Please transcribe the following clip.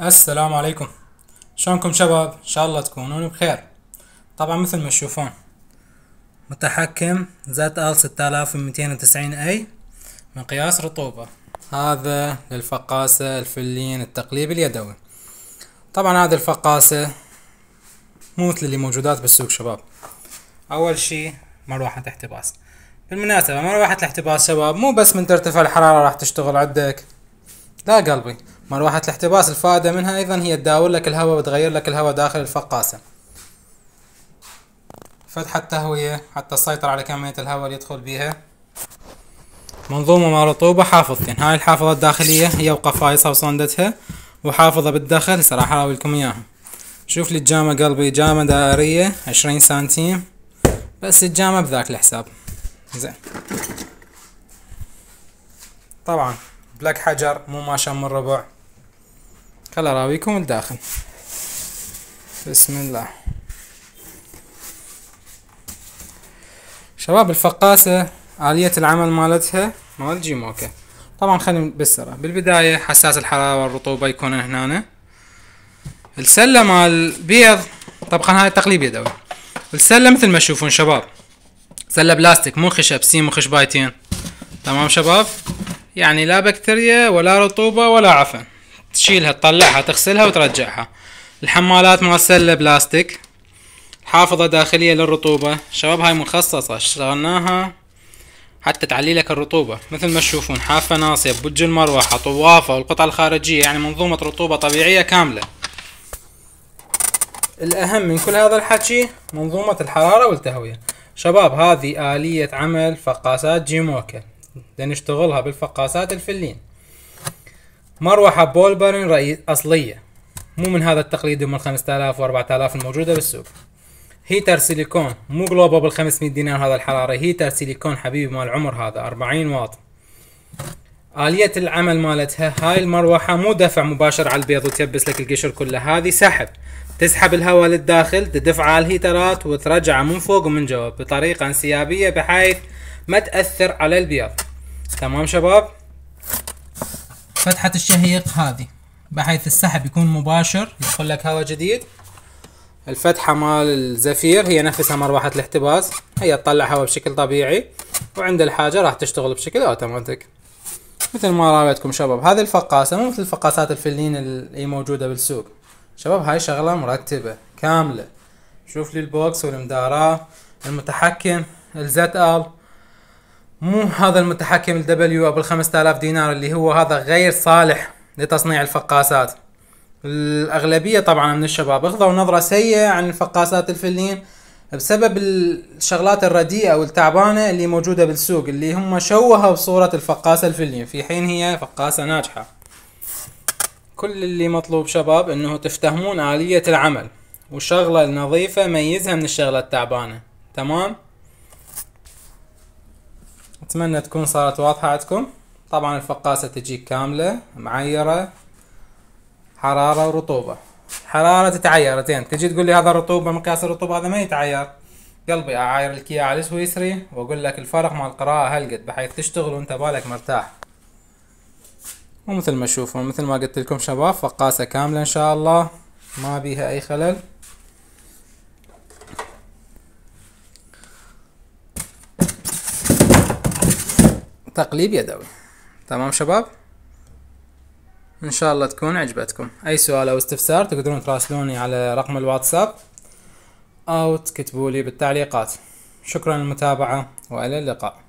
السلام عليكم شلونكم شباب ان شاء الله تكونون بخير طبعا مثل ما تشوفون متحكم زد ال 6290 اي مقياس رطوبة هذا للفقاسة الفلين التقليب اليدوي طبعا هذه الفقاسة مو مثل اللي موجودات بالسوق شباب اول شي مروحة احتباس بالمناسبة مروحة الاحتباس شباب مو بس من ترتفع الحرارة راح تشتغل عندك لا قلبي مروحة الاحتباس الفائدة منها أيضا هي تداول لك الهواء وتغير لك الهواء داخل الفقاسة فتحة التهوية حتى تسيطر على كمية الهواء اللي يدخل بيها منظومة مع رطوبة حافظتين هاي الحافظة الداخلية هي وقفايصها وصندتها وحافظة بالدخل هسه راح اراويلكم إياها شوف لي الجامة قلبي جامة دائرية عشرين سنتيم بس الجامة بذاك الحساب زين طبعا بلاك حجر مو ماشا من ربع اراويكم الداخل بسم الله شباب الفقاسة آلية العمل مالتها مال جيموكا طبعا خلينا بالسرعة بالبداية حساس الحرارة والرطوبة يكون هنا السلة مال بيض طبعا هاي تقليب يدوي السلة مثل ما تشوفون شباب سلة بلاستيك مو خشب سين مو خشبايتين تمام شباب يعني لا بكتيريا ولا رطوبة ولا عفن تشيلها تطلعها تغسلها وترجعها الحمالات مغسلة بلاستيك حافظة داخلية للرطوبة شباب هاي مخصصة اشتغلناها حتى تعلي لك الرطوبة مثل ما تشوفون حافة ناصية بوج المروحة طوافة والقطع الخارجية يعني منظومة رطوبة طبيعية كاملة الأهم من كل هذا الحكي منظومة الحرارة والتهوية شباب هذه آلية عمل فقاسات جيموكا لنشتغلها بالفقاسات الفلين مروحة بول بارن رئيس أصلية مو من هذا التقليد من 5000 و 4000 الموجودة بالسوق هيتر سيليكون مو جلوبا بال 500 دينار هذا الحرارة هيتر سيليكون حبيبي مال عمر هذا 40 واط آلية العمل مالتها هاي المروحة مو دفع مباشر على البيض وتيبس لك القشر كله هذه سحب تسحب الهواء للداخل تدفع على الهيترات وترجعه من فوق ومن جوا بطريقة انسيابية بحيث ما تأثر على البيض تمام شباب فتحة الشهيق هذه بحيث السحب يكون مباشر يدخل لك هواء جديد الفتحة مال الزفير هي نفسها مروحة الاحتباس هي تطلع هواء بشكل طبيعي وعند الحاجة راح تشتغل بشكل اوتوماتيك مثل ما رايتكم شباب هذه الفقاسة مو مثل الفقاسات الفلين اللي موجودة بالسوق شباب هاي شغلة مرتبة كاملة شوف لي البوكس والمداراة المتحكم الزت ال مو هذا المتحكم الدبليو ابو 5000 دينار اللي هو هذا غير صالح لتصنيع الفقاسات الاغلبيه طبعا من الشباب اخذوا نظره سيئه عن الفقاسات الفلين بسبب الشغلات الرديئه والتعبانه اللي موجوده بالسوق اللي هم شوهوا صوره الفقاسه الفلين في حين هي فقاسه ناجحه كل اللي مطلوب شباب انه تفتهمون اليه العمل وشغله نظيفه ميزها من الشغله التعبانه تمام أتمنى تكون صارت واضحة عندكم طبعا الفقاسة تجيك كاملة معيرة حرارة ورطوبة حرارة تتعير زين تجي تقول لي هذا رطوبة مقياس الرطوبة هذا ما يتعير قلبي أعاير لك إياه على السويسري وأقول لك الفرق مال القراءة هلقد بحيث تشتغل وأنت بالك مرتاح ومثل ما تشوفون مثل ما قلت لكم شباب فقاسة كاملة إن شاء الله ما بيها أي خلل تقليب يدوي تمام شباب ان شاء الله تكون عجبتكم اي سؤال او استفسار تقدرون تراسلوني على رقم الواتساب او تكتبوا لي بالتعليقات شكرا للمتابعه والى اللقاء